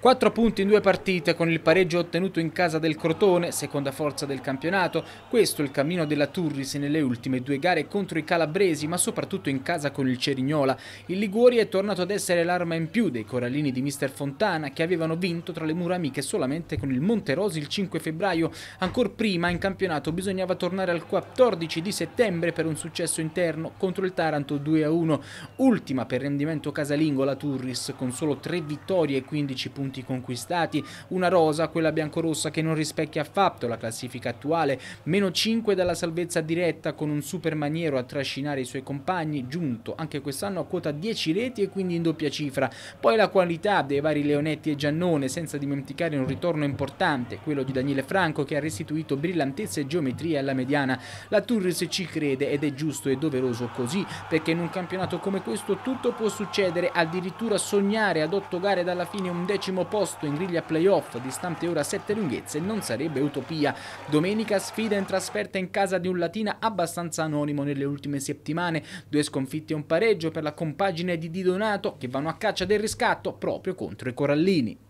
4 punti in due partite con il pareggio ottenuto in casa del Crotone, seconda forza del campionato, questo è il cammino della Turris nelle ultime due gare contro i calabresi ma soprattutto in casa con il Cerignola. Il Liguori è tornato ad essere l'arma in più dei corallini di Mister Fontana che avevano vinto tra le mura amiche solamente con il Monterosi il 5 febbraio. Ancora prima in campionato bisognava tornare al 14 di settembre per un successo interno contro il Taranto 2-1, ultima per rendimento casalingo la Turris con solo 3 vittorie e 15 punti punti conquistati, una rosa, quella biancorossa che non rispecchia affatto la classifica attuale, meno 5 dalla salvezza diretta con un super maniero a trascinare i suoi compagni, giunto anche quest'anno a quota 10 reti e quindi in doppia cifra. Poi la qualità dei vari Leonetti e Giannone, senza dimenticare un ritorno importante, quello di Daniele Franco che ha restituito brillantezza e geometria alla mediana. La Turris ci crede ed è giusto e doveroso così, perché in un campionato come questo tutto può succedere, addirittura sognare ad 8 gare dalla fine un decimo primo posto in griglia playoff, distante ora 7 lunghezze, non sarebbe utopia. Domenica sfida in trasferta in casa di un Latina abbastanza anonimo nelle ultime settimane, due sconfitti e un pareggio per la compagine di Di Donato che vanno a caccia del riscatto proprio contro i Corallini.